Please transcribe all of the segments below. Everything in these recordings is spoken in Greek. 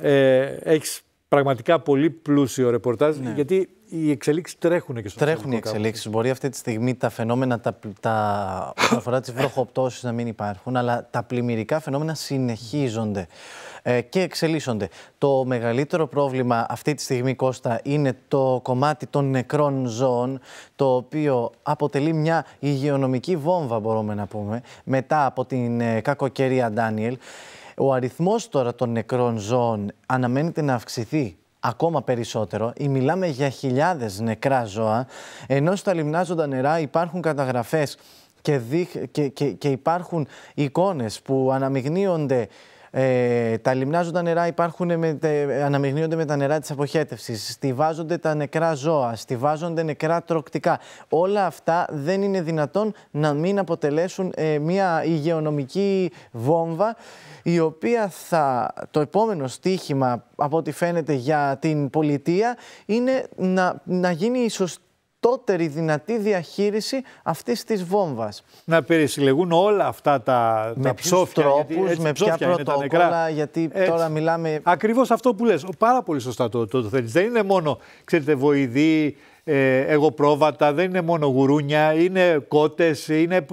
Ε, έχεις πραγματικά πολύ πλούσιο ρεπορτάζ, ναι. γιατί οι εξελίξεις τρέχουν και στο Τρέχουν οι εξελίξεις. Μπορεί αυτή τη στιγμή τα φαινόμενα, τα, τα, όσον αφορά τις βροχοπτώσεις να μην υπάρχουν, αλλά τα πλημμυρικά φαινόμενα συνεχίζονται ε, και εξελίσσονται. Το μεγαλύτερο πρόβλημα αυτή τη στιγμή, Κώστα, είναι το κομμάτι των νεκρών ζώων, το οποίο αποτελεί μια υγειονομική βόμβα, μπορούμε να πούμε, μετά από την ε, κακοκαιρία Ντάνιελ. Ο αριθμός τώρα των νεκρών ζώων αναμένεται να αυξηθεί ακόμα περισσότερο ή μιλάμε για χιλιάδες νεκρά ζώα, ενώ στα λιμνάζοντα νερά υπάρχουν καταγραφές και, και, και, υπάρχουν εικόνες που αναμειγνύονται ε, τα λιμνάζοντα νερά υπάρχουν με, αναμειγνύονται με τα νερά της αποχέτευσης, στηβάζονται τα νεκρά ζώα, στηβάζονται νεκρά τροκτικά. Όλα αυτά δεν είναι δυνατόν να μην αποτελέσουν ε, μια υγειονομική βόμβα η οποία θα το επόμενο στίχημα από ό,τι φαίνεται για την πολιτεία είναι να, να γίνει η σωστή δυνατή διαχείριση αυτής της βόμβας. Να περισυλλεγούν όλα αυτά τα, με ψόφια. Τρόπους, γιατί, με ποια πρωτόκολλα, γιατί έτσι. τώρα μιλάμε. Ακριβώς αυτό που λες. Πάρα πολύ σωστά το, το, το θέλει. Δεν είναι μόνο, ξέρετε, βοηδοί, ε, εγωπρόβατα, δεν είναι μόνο γουρούνια, είναι κότες. Είναι...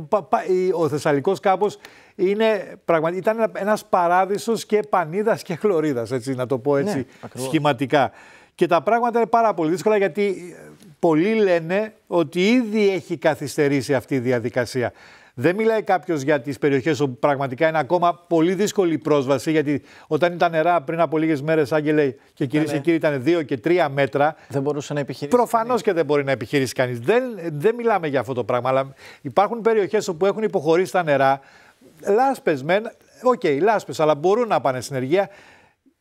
Ο Θεσσαλικός κάπως είναι πραγματι... ήταν ένα παράδεισος και πανίδας και χλωρίδας, να το πω έτσι ναι, σχηματικά. Και τα πράγματα είναι πάρα πολύ δύσκολα γιατί πολλοί λένε ότι ήδη έχει καθυστερήσει αυτή η διαδικασία. Δεν μιλάει κάποιος για τις περιοχές όπου πραγματικά είναι ακόμα πολύ δύσκολη η πρόσβαση. Γιατί όταν ήταν νερά πριν από λίγες μέρες, Άγγελε και κυρίες και ναι, ναι. κύριοι, ήταν δύο και τρία μέτρα. Δεν μπορούσε να επιχειρήσει. Προφανώς και δεν μπορεί να επιχειρήσει κανείς. Δεν, δεν μιλάμε για αυτό το πράγμα. Αλλά υπάρχουν περιοχές όπου έχουν υποχωρήσει τα νερά. Λάσπες μεν, οκ, okay, λάσπες, αλλά μπορούν να πάνε στην ενεργεία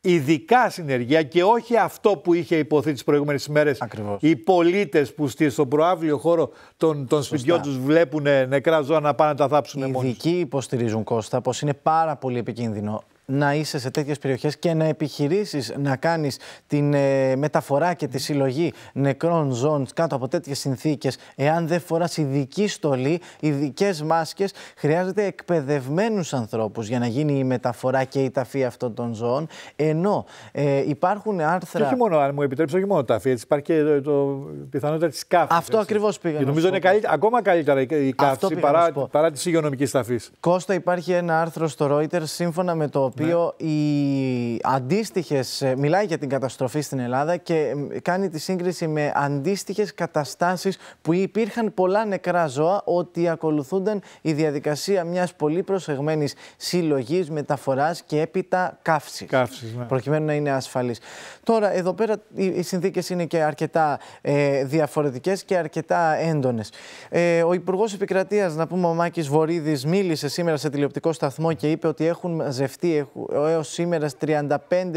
ειδικά συνεργεία και όχι αυτό που είχε υποθεί τις προηγούμενες μέρες οι πολίτες που στον προάβλιο χώρο των, των σπιτιών τους βλέπουν ε, νεκρά ζώα να πάνε να τα θάψουν μόνοι. Οι ειδικοί υποστηρίζουν Κώστα πως είναι πάρα πολύ επικίνδυνο να είσαι σε τέτοιες περιοχές και να επιχειρήσεις να κάνεις την ε, μεταφορά και τη συλλογή νεκρών ζώων κάτω από τέτοιες συνθήκες εάν δεν φοράς ειδική στολή, ειδικές μάσκες χρειάζεται εκπαιδευμένους ανθρώπους για να γίνει η μεταφορά και η ταφή αυτών των ζώων. Ενώ ε, υπάρχουν άρθρα. Και όχι μόνο, αν μου επιτρέψεις, όχι μόνο ταφή, έτσι, υπάρχει και το, το πιθανότητα της καύσης. Αυτό ακριβώς πήγα. Και νομίζω είναι καλύτερα, ακόμα καλύτερα η καύση παρά, παρά τη υγειονομικής ταφής. Κώστα, υπάρχει ένα άρθρο στο Reuters σύμφωνα με το οποίο ναι. οι αντίστοιχες. Ε, μιλάει για την καταστροφή στην Ελλάδα και κάνει τη σύγκριση με αντίστοιχες καταστάσεις που υπήρχαν πολλά νεκρά ζώα, ότι ακολουθούνταν η διαδικασία μιας πολύ προσεγμένης συλλογής, μεταφοράς και έπειτα καύσης. Ναι. Προκειμένου να είναι ασφαλής. Τώρα, εδώ πέρα οι συνθήκες είναι και αρκετά ε, διαφορετικές και αρκετά έντονες. Ε, ο Υπουργός Επικρατείας, να πούμε, ο Μάκης Βορύδης, μίλησε σήμερα σε τηλεοπτικό σταθμό και είπε ότι έχουν μαζευτεί, έως σήμερα 35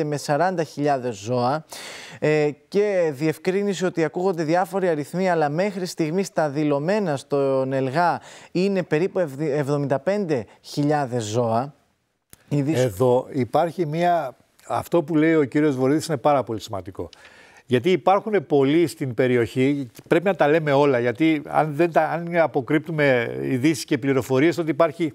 με 40.000 ζώα ε, και διευκρίνησε ότι ακούγονται διάφοροι αριθμοί αλλά μέχρι στιγμής τα δηλωμένα στον ΕΛΓΑ είναι περίπου 75.000 ζώα. Εδώ υπάρχει μία... Αυτό που λέει ο κύριος Βορύδης είναι πάρα πολύ σημαντικό. Γιατί υπάρχουν πολλοί στην περιοχή, πρέπει να τα λέμε όλα. Γιατί αν, δεν τα, αποκρύπτουμε ειδήσεις και πληροφορίες ότι υπάρχει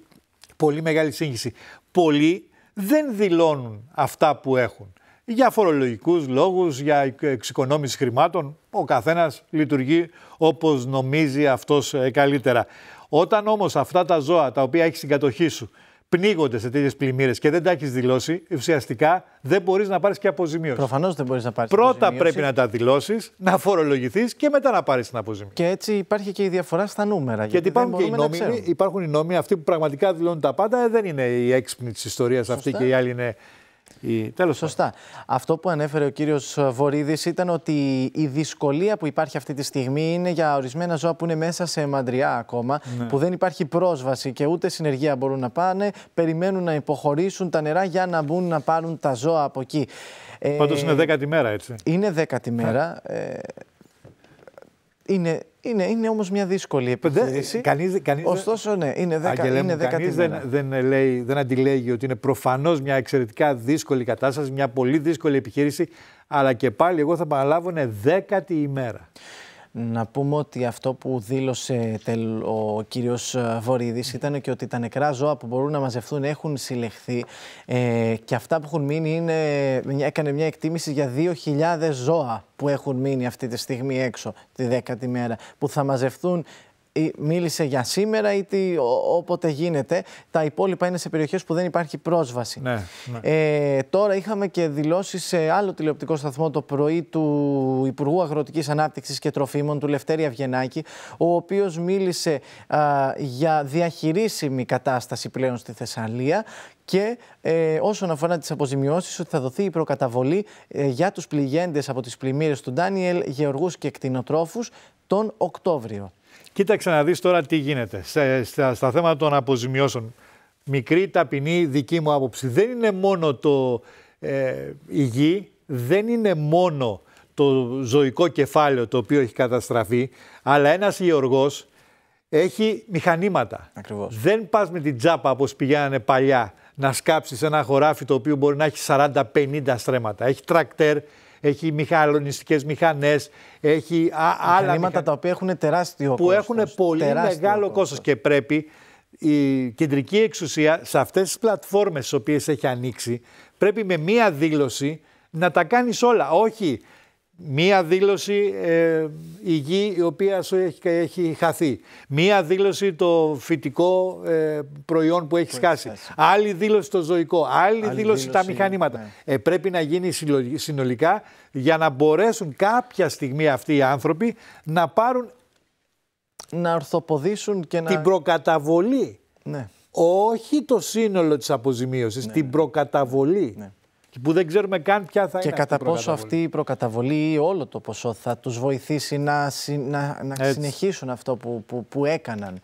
πολύ μεγάλη σύγχυση. Πολλοί δεν δηλώνουν αυτά που έχουν. Για φορολογικούς λόγους, για εξοικονόμηση χρημάτων, ο καθένας λειτουργεί όπως νομίζει αυτός ε, καλύτερα. Όταν όμως αυτά τα ζώα τα οποία έχεις στην κατοχή σου πνίγονται σε τέτοιες πλημμύρες και δεν τα έχεις δηλώσει, ουσιαστικά δεν μπορείς να πάρεις και αποζημίωση. Προφανώς δεν μπορείς να πάρεις. Πρώτα πρέπει να τα δηλώσεις, να φορολογηθείς και μετά να πάρεις την αποζημίωση. Και έτσι υπάρχει και η διαφορά στα νούμερα. Γιατί, γιατί υπάρχουν και οι νόμοι. Υπάρχουν οι νόμοι, αυτοί που πραγματικά δηλώνουν τα πάντα, ε, δεν είναι η έξυπνη της ιστορίας αυτή και οι άλλοι είναι Τέλος Σωστά. Αυτό που ανέφερε ο κύριος Βορύδης ήταν ότι η δυσκολία που υπάρχει αυτή τη στιγμή είναι για ορισμένα ζώα που είναι μέσα σε μαντριά ακόμα, ναι. που δεν υπάρχει πρόσβαση και ούτε συνεργεία μπορούν να πάνε, περιμένουν να υποχωρήσουν τα νερά για να μπουν να πάρουν τα ζώα από εκεί. Πάντως ε, είναι δέκατη μέρα, έτσι. Είναι δέκατη μέρα. Ναι. Ε, είναι, είναι, είναι όμως μια δύσκολη επιχείρηση. Κανείς, κανείς, Ωστόσο, ναι, είναι δεκατή Αγγελέ Κανεί δεν, δεν, δεν αντιλέγει ότι είναι προφανώς μια εξαιρετικά δύσκολη κατάσταση, μια πολύ δύσκολη επιχείρηση. Αλλά και πάλι, εγώ θα παραλάβω, είναι δέκατη ημέρα. Να πούμε ότι αυτό που δήλωσε ο κύριος ε, Βορύδης ήταν και ότι τα νεκρά ζώα που μπορούν να μαζευτούν έχουν συλλεχθεί ε, και αυτά που έχουν μείνει είναι, έκανε μια εκτίμηση για 2.000 ζώα που έχουν μείνει αυτή τη στιγμή έξω τη δέκατη μέρα που θα μαζευτούν μίλησε για σήμερα ή τι, όποτε γίνεται. Τα υπόλοιπα είναι σε περιοχές που δεν υπάρχει πρόσβαση. Ναι, ναι. Ε, τώρα είχαμε και δηλώσεις σε άλλο τηλεοπτικό σταθμό το πρωί του Υπουργού Αγροτικής Ανάπτυξης και Τροφίμων, του Λευτέρη Αυγενάκη, ο οποίος μίλησε για διαχειρίσιμη κατάσταση πλέον στη Θεσσαλία και ε, όσον αφορά τις αποζημιώσεις ότι θα δοθεί η προκαταβολή ε, για τους πληγέντες από τις πλημμύρες του Ντάνιελ, γεωργούς και κτηνοτρόφους τον Οκτώβριο. Κοίταξε να δεις τώρα τι γίνεται στα, θέματα των αποζημιώσεων. Μικρή, ταπεινή, δική μου άποψη. Δεν είναι μόνο το ε, η γη, δεν είναι μόνο το ζωικό κεφάλαιο το οποίο έχει καταστραφεί, αλλά ένας γεωργός έχει μηχανήματα. Δεν πας με την τσάπα όπως πηγαίνανε παλιά να σκάψεις ένα χωράφι το οποίο μπορεί να έχει 40-50 στρέμματα. Έχει τρακτέρ, έχει μηχανιστικέ μηχανές, έχει α, άλλα. Μηχανήματα τα οποία έχουν τεράστιο Που έχουν πολύ μεγάλο κόστος και πρέπει η κεντρική εξουσία σε αυτές τις πλατφόρμες στις οποίες έχει ανοίξει πρέπει με μία δήλωση να τα κάνεις όλα. Όχι Μία δήλωση ε, η γη η οποία έχει, έχει χαθεί. Μία δήλωση το φυτικό ε, προϊόν που έχει σκάσει, Άλλη δήλωση το ζωικό. Άλλη, δήλωση, τα μηχανήματα. Ναι. Ε, πρέπει να γίνει συνολικά για να μπορέσουν κάποια στιγμή αυτοί οι άνθρωποι να πάρουν να ορθοποδήσουν και να... την προκαταβολή. Ναι. Όχι το σύνολο της αποζημίωσης, ναι, την ναι. προκαταβολή και που δεν ξέρουμε καν ποια θα και είναι. Και κατά πόσο αυτή η προκαταβολή ή όλο το ποσό θα τους βοηθήσει να, να, να συνεχίσουν αυτό που, που, που έκαναν.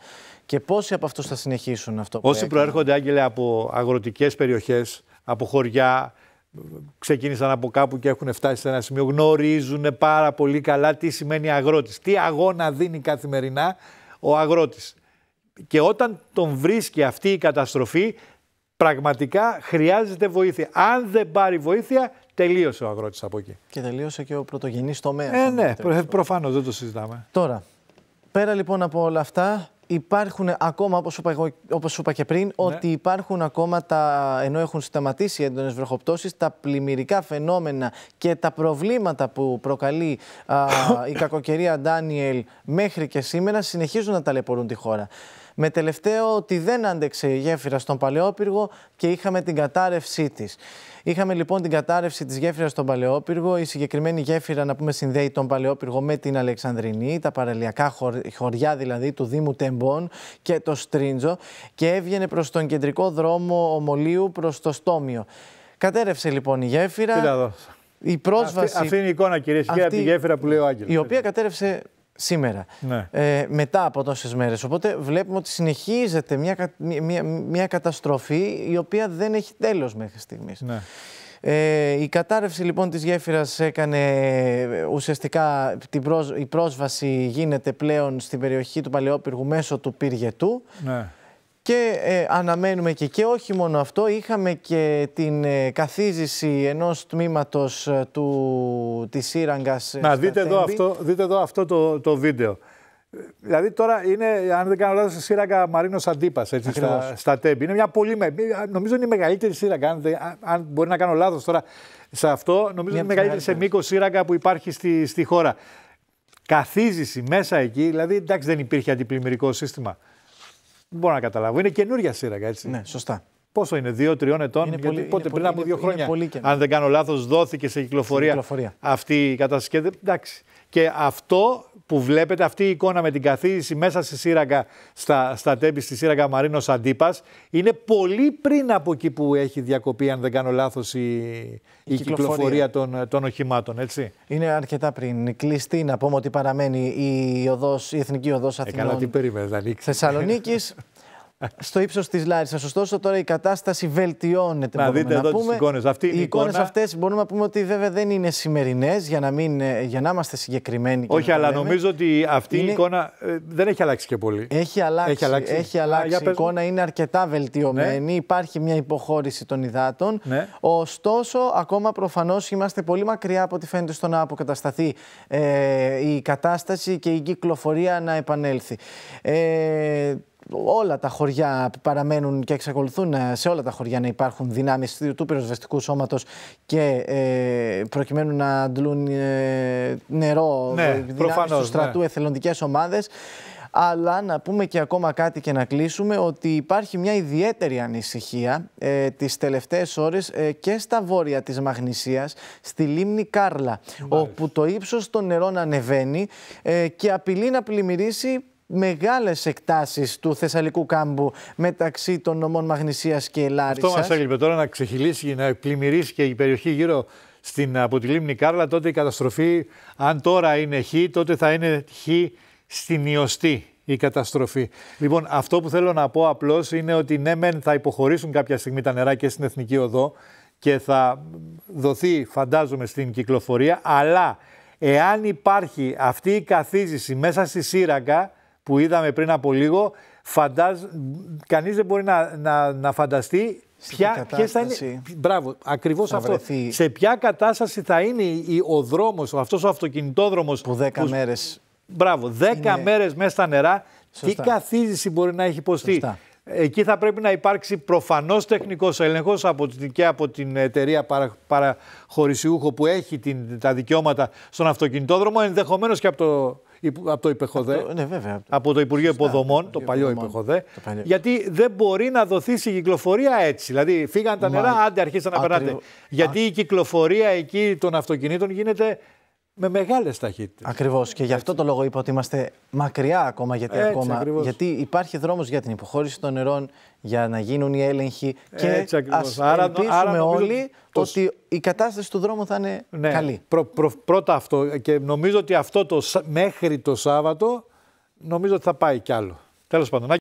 Και πόσοι από αυτούς θα συνεχίσουν αυτό που Όσοι προέρχονται, Άγγελε, από αγροτικές περιοχές, από χωριά, ξεκίνησαν από κάπου και έχουν φτάσει σε ένα σημείο, γνωρίζουν πάρα πολύ καλά τι σημαίνει αγρότης, τι αγώνα δίνει καθημερινά ο αγρότης. Και όταν τον βρίσκει αυτή η καταστροφή, πραγματικά χρειάζεται βοήθεια. Αν δεν πάρει βοήθεια, τελείωσε ο αγρότης από εκεί. Και τελείωσε και ο πρωτογενής τομέας. Ε, ναι, προφανώς δεν το συζητάμε. Τώρα, πέρα λοιπόν από όλα αυτά, υπάρχουν ακόμα, όπως σου είπα, όπως και πριν, ναι. ότι υπάρχουν ακόμα, τα, ενώ έχουν σταματήσει οι έντονες βροχοπτώσεις, τα πλημμυρικά φαινόμενα και τα προβλήματα που προκαλεί α, η κακοκαιρία Ντάνιελ μέχρι και σήμερα συνεχίζουν να ταλαιπωρούν τη χώρα. Με τελευταίο ότι δεν άντεξε η γέφυρα στον Παλαιόπυργο και είχαμε την κατάρρευσή της. Είχαμε λοιπόν την κατάρρευση της γέφυρας στον Παλαιόπυργο. Η συγκεκριμένη γέφυρα, να πούμε, συνδέει τον Παλαιόπυργο με την Αλεξανδρινή, τα παραλιακά χωριά δηλαδή του Δήμου Τεμπών και το Στρίντζο και έβγαινε προς τον κεντρικό δρόμο Ομολίου προς το Στόμιο. Κατέρευσε λοιπόν η γέφυρα. Η πρόσβαση. Αυτή, αυτή είναι η εικόνα, κυρίες και κύριοι, τη γέφυρα που λέει ο Άγγελος. Η οποία κατέρευσε σήμερα. Ναι. Ε, μετά από τόσες μέρες. Οπότε βλέπουμε ότι συνεχίζεται μια, μια, καταστροφή η οποία δεν έχει τέλος μέχρι στιγμής. Ναι. Ε, η κατάρρευση λοιπόν της γέφυρας έκανε ε, ουσιαστικά την η πρόσβαση γίνεται πλέον στην περιοχή του Παλαιόπυργου μέσω του Πύργετού. Ναι. Και ε, αναμένουμε και, και όχι μόνο αυτό, είχαμε και την ε, καθίζηση ενός τμήματος ε, του, της σύραγγας. Ε, να δείτε εδώ, αυτό, δείτε εδώ αυτό το, το βίντεο. Δηλαδή τώρα είναι, αν δεν κάνω λάθος, η σύραγγα Μαρίνος Αντίπας έτσι, στα, στα τέμπη. Είναι μια πολύ, νομίζω είναι η μεγαλύτερη σύραγγα, αν, αν μπορεί να κάνω λάθος τώρα σε αυτό, νομίζω είναι η μεγαλύτερη σε μήκος σύραγγα που υπάρχει στη, στη χώρα. Καθίζηση μέσα εκεί, δηλαδή εντάξει δεν υπήρχε αντιπλημμυρικό σύστημα μπορώ να καταλάβω. Είναι καινούρια σειρά, έτσι. Ναι, σωστά. Πόσο είναι, δύο-τριών ετών, πότε, πριν από δύο χρόνια, αν δεν κάνω λάθος, δόθηκε σε κυκλοφορία, αυτή η κατασκευή. Εντάξει. Και αυτό που βλέπετε, αυτή η εικόνα με την καθίδρυση μέσα στη σύραγγα, στα, στα τέμπη στη σύραγγα Μαρίνος Αντίπας, είναι πολύ πριν από εκεί που έχει διακοπεί, αν δεν κάνω λάθος, η, η, η, κυκλοφορία, κυκλοφορία των, οχημάτων, έτσι. Είναι αρκετά πριν. Κλειστή, να πούμε ότι παραμένει η, οδός, η εθνική οδός Αθηνών. Ε, καλά, Θεσσαλονίκης. στο ύψος της Λάρισας. Ωστόσο, τώρα η κατάσταση βελτιώνεται. Να δείτε εδώ τις εικόνε. οι εικόνα... εικόνε αυτές μπορούμε να πούμε ότι βέβαια δεν είναι σημερινές για, να ε, για να είμαστε συγκεκριμένοι. Όχι, αλλά νομίζω ότι αυτή η εικόνα ε, δεν έχει αλλάξει και πολύ. Έχει αλλάξει. Έχει αλλάξει. η εικόνα είναι αρκετά βελτιωμένη. Ναι. Υπάρχει μια υποχώρηση των υδάτων. Ναι. Ωστόσο, ακόμα προφανώς είμαστε πολύ μακριά από ό,τι φαίνεται στο να αποκατασταθεί ε, η κατάσταση και η κυκλοφορία να επανέλθει. Ε, όλα τα χωριά παραμένουν και εξακολουθούν ε, σε όλα τα χωριά να υπάρχουν δυνάμεις του πυροσβεστικού σώματος και ε, προκειμένου να αντλούν ε, νερό ναι, δυνάμεις του στρατού, ναι. εθελοντικές ομάδες. Αλλά να πούμε και ακόμα κάτι και να κλείσουμε ότι υπάρχει μια ιδιαίτερη ανησυχία ε, τις τελευταίες ώρες και στα βόρεια της Μαγνησίας, στη λίμνη Κάρλα, όπου το ύψος των νερών ανεβαίνει και απειλεί να πλημμυρίσει μεγάλες εκτάσεις του Θεσσαλικού κάμπου μεταξύ των νομών Μαγνησίας και Ελλάδα. Αυτό μας έλειπε τώρα να ξεχυλήσει, να πλημμυρίσει και η περιοχή γύρω στην, από τη λίμνη Κάρλα, τότε η καταστροφή, αν τώρα είναι χ, τότε θα είναι χ στην Ιωστή η καταστροφή. Λοιπόν, αυτό που θέλω να πω απλώς είναι ότι ναι μεν θα υποχωρήσουν κάποια στιγμή τα νερά και στην Εθνική Οδό και θα δοθεί φαντάζομαι στην κυκλοφορία, αλλά εάν υπάρχει αυτή η καθίζηση μέσα στη σύραγγα, που είδαμε πριν από λίγο, φαντάζ... κανείς δεν μπορεί να, να, να φανταστεί ποια, ποιες θα είναι... Μπράβο, ακριβώς αυτό. Σε ποια κατάσταση θα είναι ο δρόμος, αυτός ο αυτοκινητόδρομος... Που δέκα που... μέρες... Μπράβο, δέκα είναι... μέρες μέσα στα νερά, Σωστά. τι καθίζηση μπορεί να έχει υποστεί. Εκεί θα πρέπει να υπάρξει προφανώς τεχνικός έλεγχος και από την εταιρεία παρα, παραχωρησιούχο που έχει την, τα δικαιώματα στον αυτοκινητόδρομο, ενδεχομένως και από το από το υπεχοδέ. Από το, ναι, βέβαια. Από το Υπουργείο Υποδομών, το, παλιό υπεχοδέ. Γιατί δεν μπορεί να δοθεί η κυκλοφορία έτσι. Δηλαδή, φύγαν τα νερά, άντε αρχίσαν να περνάτε. Γιατί η κυκλοφορία εκεί των αυτοκινήτων γίνεται με μεγάλες ταχύτητες. Ακριβώς. Και γι' αυτό το λόγο είπα ότι είμαστε μακριά ακόμα. Γιατί, ακόμα, γιατί υπάρχει δρόμος για την υποχώρηση των νερών, για να γίνουν οι έλεγχοι. Και έτσι, ας όλοι ότι η κατάσταση του δρόμου θα είναι ναι. καλή. πρώτα αυτό. Και νομίζω ότι αυτό το μέχρι το Σάββατο νομίζω ότι θα πάει κι άλλο. Τέλος πάντων.